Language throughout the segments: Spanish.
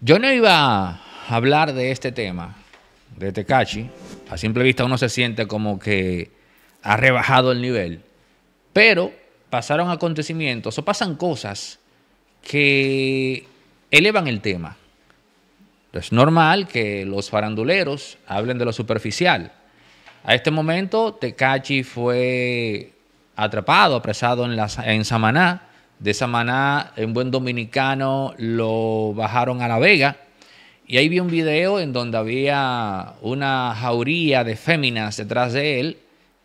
Yo no iba a hablar de este tema, de Tecachi. A simple vista uno se siente como que ha rebajado el nivel. Pero pasaron acontecimientos o pasan cosas que elevan el tema. Es normal que los faranduleros hablen de lo superficial. A este momento, Tecachi fue atrapado, apresado en, la, en Samaná de Samaná, en buen dominicano, lo bajaron a La Vega. Y ahí vi un video en donde había una jauría de féminas detrás de él,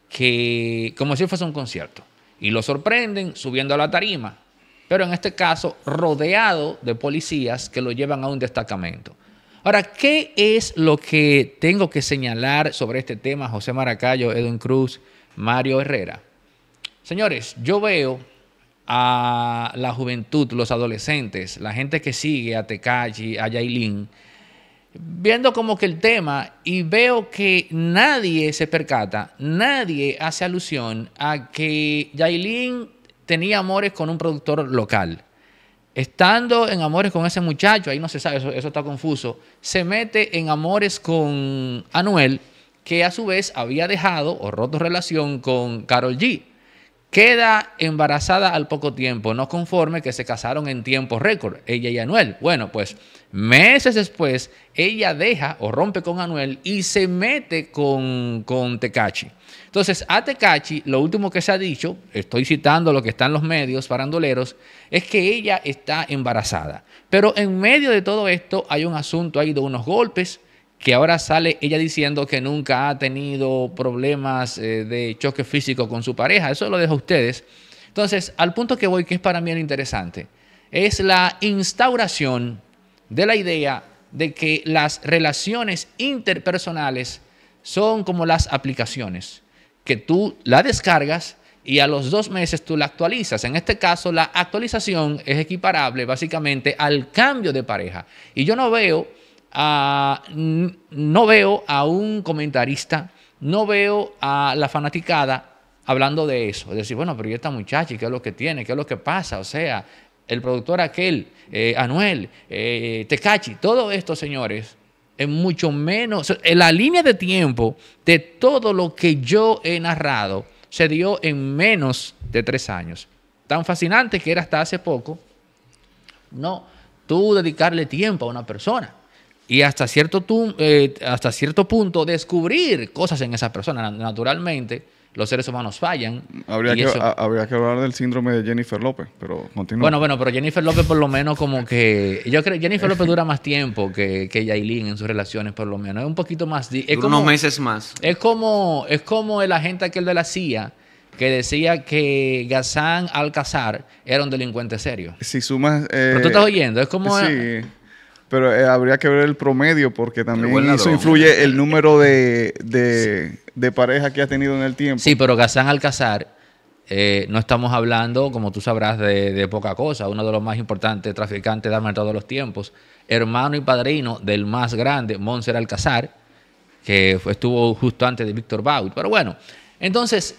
que como si fuese un concierto. Y lo sorprenden subiendo a la tarima, pero en este caso rodeado de policías que lo llevan a un destacamento. Ahora, ¿qué es lo que tengo que señalar sobre este tema, José Maracayo, Edwin Cruz, Mario Herrera? Señores, yo veo a la juventud, los adolescentes, la gente que sigue a Tecachi, a Yailin, viendo como que el tema y veo que nadie se percata, nadie hace alusión a que Yailin tenía amores con un productor local. Estando en amores con ese muchacho, ahí no se sabe, eso, está confuso, se mete en amores con Anuel, que a su vez había dejado o roto relación con Carol G. Queda embarazada al poco tiempo, no conforme que se casaron en tiempo récord, ella y Anuel. Bueno, pues meses después, ella deja o rompe con Anuel y se mete con, con Tecachi. Entonces, a Tecachi, lo último que se ha dicho, estoy citando lo que están los medios parandoleros, es que ella está embarazada. Pero en medio de todo esto hay un asunto ha ido unos golpes, que ahora sale ella diciendo que nunca ha tenido problemas eh, de choque físico con su pareja. Eso lo dejo a ustedes. Entonces, al punto que voy, que es para mí lo interesante, es la instauración de la idea de que las relaciones interpersonales son como las aplicaciones, que tú la descargas y a los dos meses tú la actualizas. En este caso, la actualización es equiparable básicamente al cambio de pareja. Y yo no veo no veo a un comentarista, no veo a la fanaticada hablando de eso. decir, bueno, pero ¿y esta muchacha? ¿Qué es lo que tiene? ¿Qué es lo que pasa? O sea, el productor aquel, eh, Anuel, eh, Tecachi, todo esto, señores, En mucho menos. En la línea de tiempo de todo lo que yo he narrado se dio en menos de tres años. Tan fascinante que era hasta hace poco, no, tú dedicarle tiempo a una persona y hasta cierto, tú eh, hasta cierto punto descubrir cosas en esas personas Naturalmente, los seres humanos fallan. Habría, que, hablar del síndrome de Jennifer López, pero continúa. Bueno, bueno, pero Jennifer López por lo menos como que... Yo creo Jennifer López dura más tiempo que, que Yailin en sus relaciones, por lo menos. Es un poquito más... Es unos meses más. Es como, es como el agente aquel de la CIA que decía que Gazán Alcazar era un delincuente serio. Si sumas... Eh, pero tú estás oyendo, es como... Sí. Pero eh, habría que ver el promedio porque también eso influye el número de, de, parejas que ha tenido en el tiempo. Sí, pero Gazán Alcázar, eh, no estamos hablando, como tú sabrás, de, poca cosa. Uno de los más importantes traficantes de armas de todos los tiempos. Hermano y padrino del más grande, Monser Alcázar, que estuvo justo antes de Víctor Baut. Pero bueno, entonces,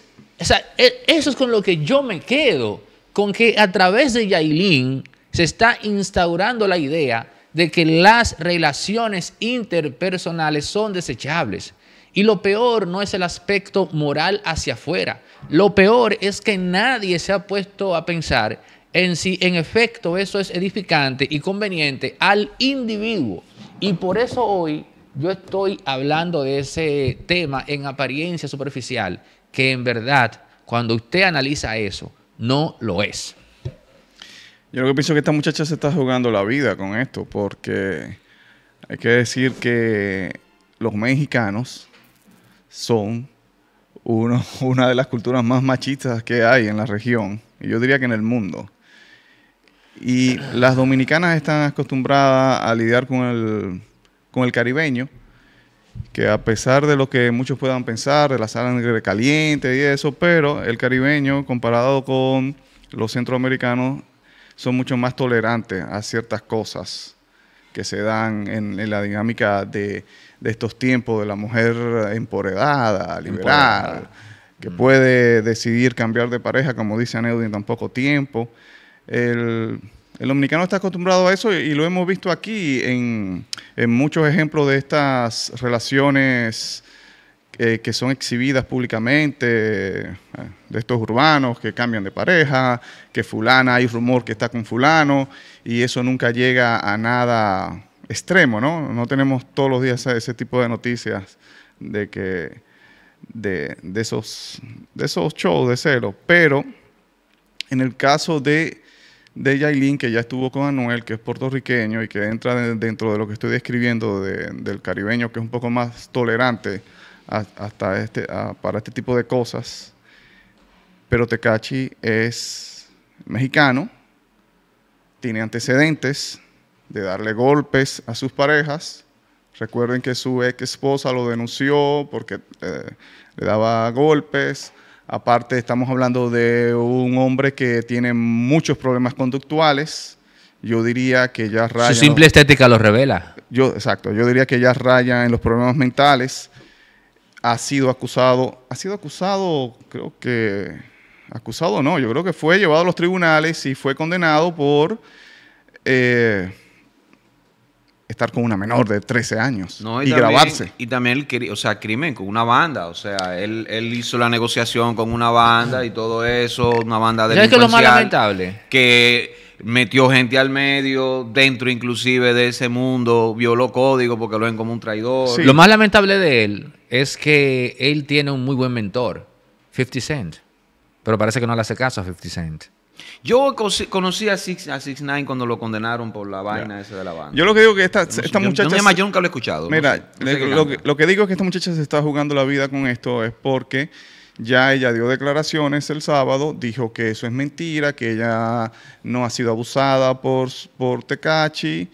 e, eso es con lo que yo me quedo. Con que a través de Yailin se está instaurando la idea de que las relaciones interpersonales son desechables. Y lo peor no es el aspecto moral hacia afuera. Lo peor es que nadie se ha puesto a pensar en si en efecto eso es edificante y conveniente al individuo. Y por eso hoy yo estoy hablando de ese tema en apariencia superficial, que en verdad, cuando usted analiza eso, no lo es. Yo lo que pienso que esta muchacha se está jugando la vida con esto, porque hay que decir que los mexicanos son uno, una de las culturas más machistas que hay en la región, y yo diría que en el mundo. Y las dominicanas están acostumbradas a lidiar con el, con el caribeño, que a pesar de lo que muchos puedan pensar, de la sangre caliente y eso, pero el caribeño comparado con los centroamericanos son mucho más tolerantes a ciertas cosas que se dan en, la dinámica de, estos tiempos de la mujer empoderada, liberal, que mm. puede decidir cambiar de pareja, como dice Aneudi, en tan poco tiempo. El, dominicano está acostumbrado a eso y, lo hemos visto aquí en, en, muchos ejemplos de estas relaciones eh, que son exhibidas públicamente, eh, de estos urbanos que cambian de pareja, que fulana, hay rumor que está con fulano, y eso nunca llega a nada extremo, ¿no? No tenemos todos los días ese, tipo de noticias de que de, esos, de esos shows de cero, pero en el caso de de Yailin, que ya estuvo con Anuel, que es puertorriqueño y que entra dentro de lo que estoy describiendo del caribeño, que es un poco más tolerante hasta este, para este tipo de cosas. Pero Tecachi es mexicano, tiene antecedentes de darle golpes a sus parejas. Recuerden que su ex esposa lo denunció porque eh, le daba golpes. Aparte, estamos hablando de un hombre que tiene muchos problemas conductuales. Yo diría que ya raya. Su simple estética lo revela. Yo, exacto. Yo diría que ya raya en los problemas mentales ha sido acusado, ha sido acusado, creo que, acusado no, yo creo que fue llevado a los tribunales y fue condenado por... Eh, estar con una menor de 13 años y, grabarse. Y también o sea, crimen con una banda, o sea, él, hizo la negociación con una banda y todo eso, una banda de... que lo más lamentable? Que metió gente al medio, dentro inclusive de ese mundo, violó código porque lo ven como un traidor. Lo más lamentable de él es que él tiene un muy buen mentor, 50 Cent, pero parece que no le hace caso a 50 Cent. Yo conocí a Six, Nine cuando lo condenaron por la vaina esa de la banda. Yo lo que digo que esta, muchacha. Yo, nunca lo he escuchado. Mira, lo, que, digo es que esta muchacha se está jugando la vida con esto, es porque ya ella dio declaraciones el sábado, dijo que eso es mentira, que ella no ha sido abusada por, por Tecachi.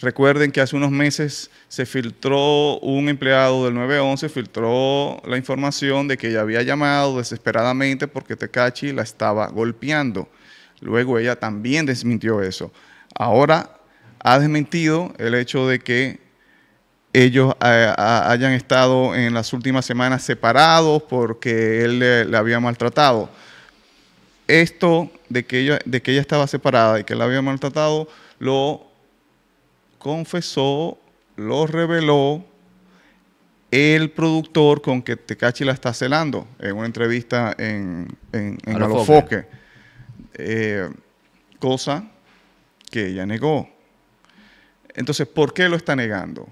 Recuerden que hace unos meses se filtró un empleado del 911, filtró la información de que ella había llamado desesperadamente porque Tecachi la estaba golpeando. Luego ella también desmintió eso. Ahora ha desmentido el hecho de que ellos eh, hayan estado en las últimas semanas separados porque él le, había maltratado. Esto de que, ella, estaba separada y que la había maltratado, lo confesó, lo reveló el productor con que Tecachi la está celando en una entrevista en, en, eh, cosa que ella negó. Entonces, ¿por qué lo está negando?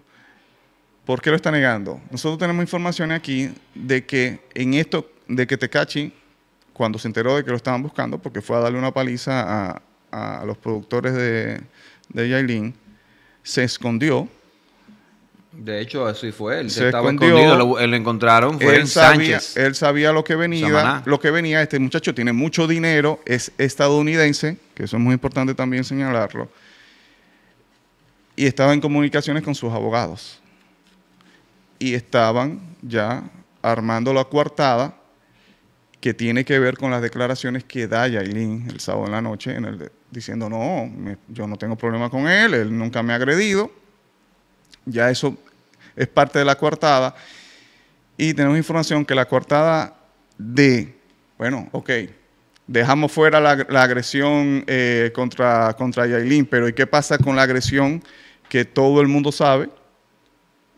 ¿Por qué lo está negando? Nosotros tenemos información aquí de que en esto, de que Tecachi, cuando se enteró de que lo estaban buscando, porque fue a darle una paliza a, los productores de, de Yailin, se escondió de hecho, así fue. Él se estaba lo, encontraron, fue en Sánchez. Él sabía lo que venía, lo que venía. Este muchacho tiene mucho dinero, es estadounidense, que eso es muy importante también señalarlo. Y estaba en comunicaciones con sus abogados. Y estaban ya armando la coartada que tiene que ver con las declaraciones que da Yailin el sábado en la noche, diciendo, no, yo no tengo problema con él, él nunca me ha agredido ya eso es parte de la coartada. Y tenemos información que la coartada de, bueno, ok, dejamos fuera la, agresión eh, contra, contra Yailin, pero ¿y qué pasa con la agresión que todo el mundo sabe?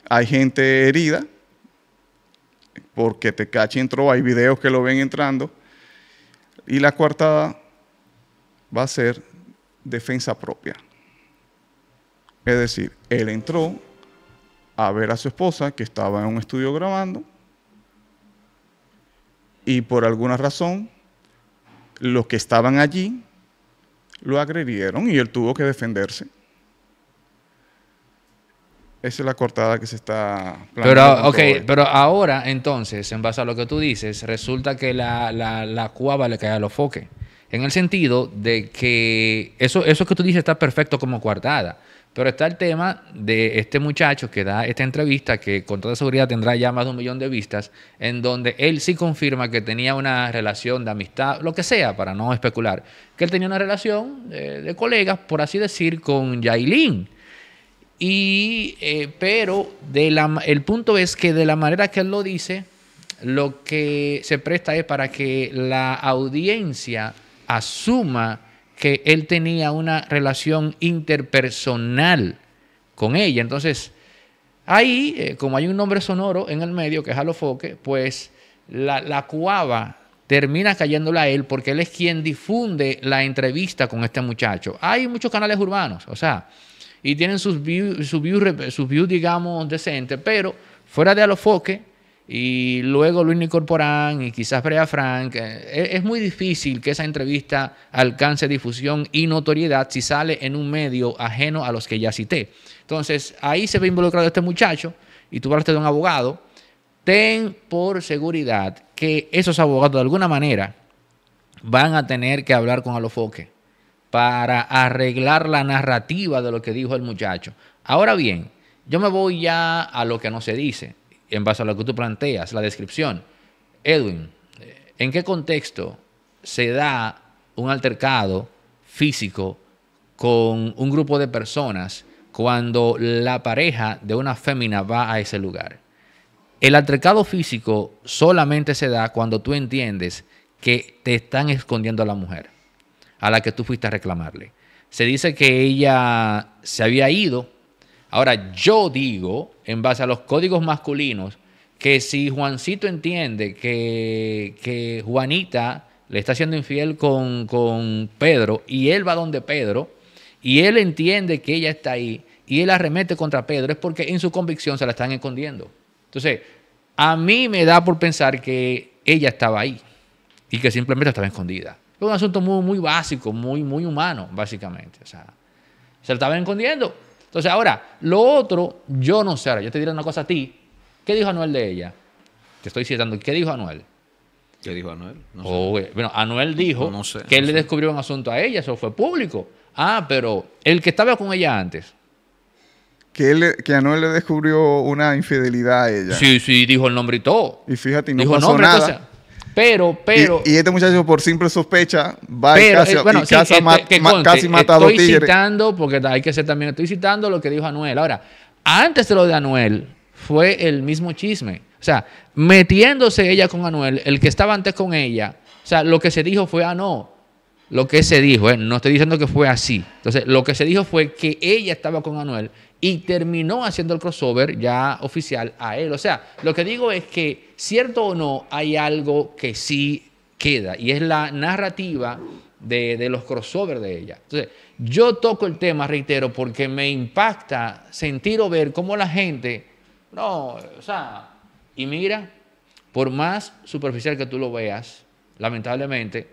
Hay gente herida, porque Tecachi entró, hay videos que lo ven entrando. Y la coartada va a ser defensa propia. Es decir, él entró, a ver a su esposa que estaba en un estudio grabando y por alguna razón los que estaban allí lo agredieron y él tuvo que defenderse. Esa es la cortada que se está planteando. Pero, ahora, entonces, en base a lo que tú dices, resulta que la, la, la cuava le cae al los En el sentido de que eso, eso que tú dices está perfecto como coartada. Pero está el tema de este muchacho que da esta entrevista, que con toda seguridad tendrá ya más de un millón de vistas, en donde él sí confirma que tenía una relación de amistad, lo que sea, para no especular, que él tenía una relación eh, de colegas, por así decir, con Yailin. Y, eh, pero el punto es que de la manera que él lo dice, lo que se presta es para que la audiencia asuma que él tenía una relación interpersonal con ella. Entonces, ahí, eh, como hay un nombre sonoro en el medio, que es Alofoque, pues la, cuava termina cayéndola a él porque él es quien difunde la entrevista con este muchacho. Hay muchos canales urbanos, o sea, y tienen sus views, sus sus views digamos, decentes, pero fuera de Alofoque, y luego Luis incorporan y quizás Brea Frank. Eh, es muy difícil que esa entrevista alcance difusión y notoriedad si sale en un medio ajeno a los que ya cité. Entonces, ahí se ve involucrado este muchacho y tú hablaste de un abogado. Ten por seguridad que esos abogados de alguna manera van a tener que hablar con Alofoque para arreglar la narrativa de lo que dijo el muchacho. Ahora bien, yo me voy ya a lo que no se dice en base a lo que tú planteas, la descripción. Edwin, ¿en qué contexto se da un altercado físico con un grupo de personas cuando la pareja de una fémina va a ese lugar? El altercado físico solamente se da cuando tú entiendes que te están escondiendo a la mujer a la que tú fuiste a reclamarle. Se dice que ella se había ido. Ahora yo digo en base a los códigos masculinos que si Juancito entiende que, Juanita le está siendo infiel con, Pedro y él va donde Pedro y él entiende que ella está ahí y él arremete contra Pedro es porque en su convicción se la están escondiendo. Entonces, a mí me da por pensar que ella estaba ahí y que simplemente estaba escondida. Es un asunto muy, muy básico, muy, muy humano, básicamente. se la estaban escondiendo. Entonces, ahora, lo otro, yo no sé. Ahora, yo te diré una cosa a ti. ¿Qué dijo Anuel de ella? Te estoy citando. ¿Qué dijo Anuel? ¿Qué dijo Anuel? No sé. Oh, bueno, Anuel dijo que él le descubrió un asunto a ella, eso fue público. Ah, pero el que estaba con ella antes. Que, que Anuel le descubrió una infidelidad a ella. Sí, sí, dijo el nombre y todo. Y fíjate, no dijo pasó nombre, nada. Pero, pero. Y, este muchacho, por simple sospecha, va y, casi, estoy, casi estoy citando, porque hay que ser también, estoy citando lo que dijo Anuel. Ahora, antes de lo de Anuel, fue el mismo chisme. O sea, metiéndose ella con Anuel, el que estaba antes con ella, o sea, lo que se dijo fue, ah, no. Lo que se dijo, eh, no estoy diciendo que fue así. Entonces, lo que se dijo fue que ella estaba con Anuel y terminó haciendo el crossover ya oficial a él. O sea, lo que digo es que, cierto o no, hay algo que sí queda y es la narrativa de, los crossovers de ella. Entonces, yo toco el tema, reitero, porque me impacta sentir o ver cómo la gente, no, o sea, y mira, por más superficial que tú lo veas, lamentablemente,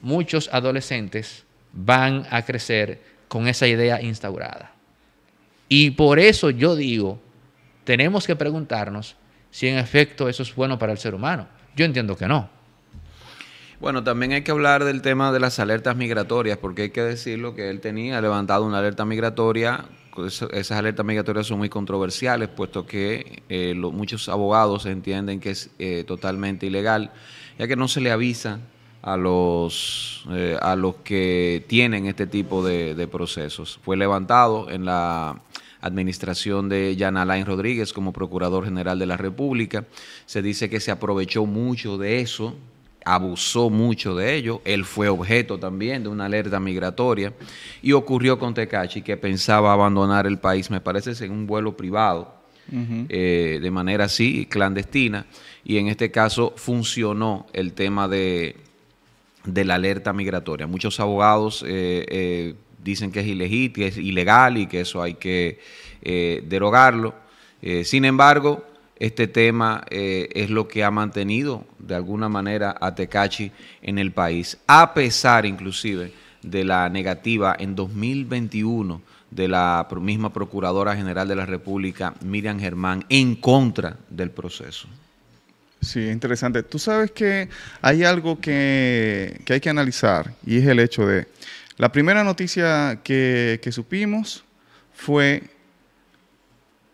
muchos adolescentes van a crecer con esa idea instaurada. Y por eso yo digo, tenemos que preguntarnos si en efecto eso es bueno para el ser humano. Yo entiendo que no. Bueno, también hay que hablar del tema de las alertas migratorias, porque hay que decirlo que él tenía levantado una alerta migratoria. Pues, esas alertas migratorias son muy controversiales, puesto que eh, muchos abogados entienden que es eh, totalmente ilegal, ya que no se le avisa a los, eh, a los que tienen este tipo de procesos. Fue levantado en la administración de Jan Alain Rodríguez como Procurador General de la República. Se dice que se aprovechó mucho de eso, abusó mucho de ello, él fue objeto también de una alerta migratoria y ocurrió con Tecachi que pensaba abandonar el país, me parece, en un vuelo privado, eh, de manera así, clandestina, y en este caso funcionó el tema de, de la alerta migratoria. Muchos abogados... Eh, eh, dicen que es ilegítimo, es ilegal y que eso hay que eh, derogarlo. Eh, sin embargo, este tema eh, es lo que ha mantenido de alguna manera a Tecachi en el país, a pesar inclusive de la negativa en 2021 de la misma Procuradora General de la República, Miriam Germán, en contra del proceso. Sí, interesante. Tú sabes que hay algo que, que hay que analizar y es el hecho de la primera noticia que, supimos fue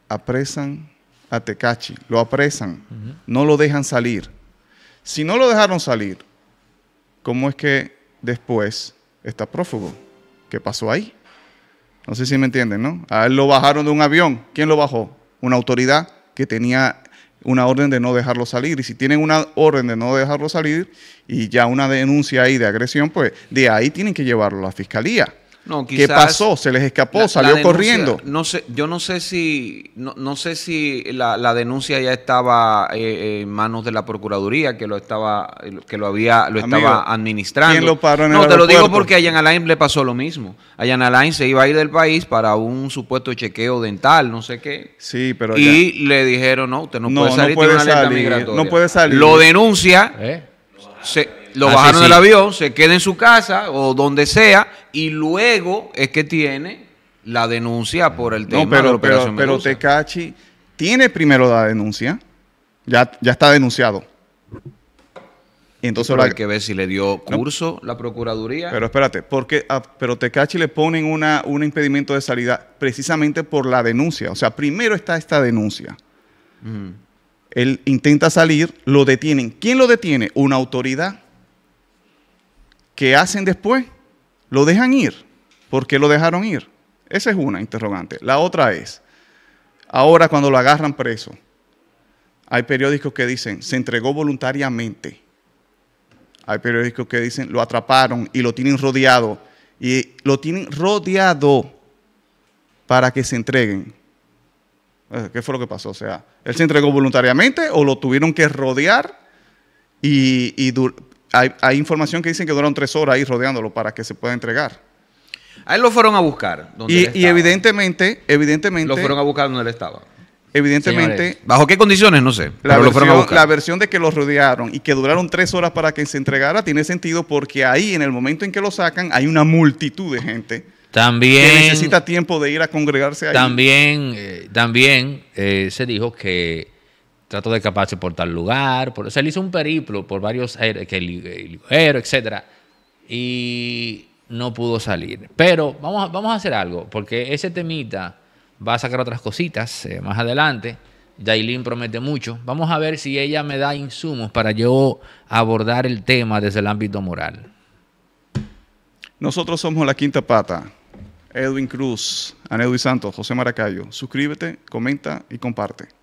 apresan a Tecachi, lo apresan, no lo dejan salir. Si no lo dejaron salir, ¿cómo es que después está prófugo? ¿Qué pasó ahí? No sé si me entienden, ¿no? A él lo bajaron de un avión. ¿Quién lo bajó? Una autoridad que tenía una orden de no dejarlo salir. Y si tienen una orden de no dejarlo salir y ya una denuncia ahí de agresión, pues de ahí tienen que llevarlo a la fiscalía. ¿Qué pasó? ¿Se les escapó? ¿Salió corriendo? No sé, yo no sé si, no, sé si la, denuncia ya estaba eh, eh, en manos de la Procuraduría, que lo estaba, que lo había, lo estaba administrando. ¿Quién lo paró en no, te lo digo porque a Ayan Alain le pasó lo mismo. A Alain se iba a ir del país para un supuesto chequeo dental, no sé qué. Sí, pero Y le dijeron, no, usted no, puede salir, no migratoria. No puede salir. Lo denuncia. ¿Eh? lo bajaron del avión, se queda en su casa o donde sea y luego es que tiene la denuncia por el tema pero, de la operación pero, pero Tecachi tiene primero la denuncia, ya, ya está denunciado. Entonces, ahora hay que ver si le dio curso la Procuraduría. Pero espérate, porque a, ah, pero Tecachi le ponen una, un impedimento de salida precisamente por la denuncia. O sea, primero está esta denuncia. Él intenta salir, lo detienen. ¿Quién lo detiene? Una autoridad. ¿qué hacen después? ¿Lo dejan ir? ¿Por qué lo dejaron ir? Esa es una interrogante. La otra es, ahora cuando lo agarran preso, hay periódicos que dicen, se entregó voluntariamente. Hay periódicos que dicen, lo atraparon y lo tienen rodeado. Y lo tienen rodeado para que se entreguen. ¿Qué fue lo que pasó? O sea, él se entregó voluntariamente o lo tuvieron que rodear y, y hay, información que dicen que duraron tres horas ahí rodeándolo para que se pueda entregar. Ahí lo fueron a buscar. y, evidentemente, evidentemente. Lo fueron a buscar donde él estaba. Evidentemente. ¿Bajo qué condiciones? No sé. La, versión, de que lo rodearon y que duraron tres horas para que se entregara tiene sentido porque ahí, en el momento en que lo sacan, hay una multitud de gente. También. Que necesita tiempo de ir a congregarse ahí. También, eh, también eh, se dijo que Trató de escaparse por tal lugar. Se le hizo un periplo por varios helicópteros, etc. Y no pudo salir. Pero vamos, a, vamos a hacer algo, porque ese temita va a sacar otras cositas eh, más adelante. Jailin promete mucho. Vamos a ver si ella me da insumos para yo abordar el tema desde el ámbito moral. Nosotros somos la quinta pata. Edwin Cruz, y Santos, José Maracayo. Suscríbete, comenta y comparte.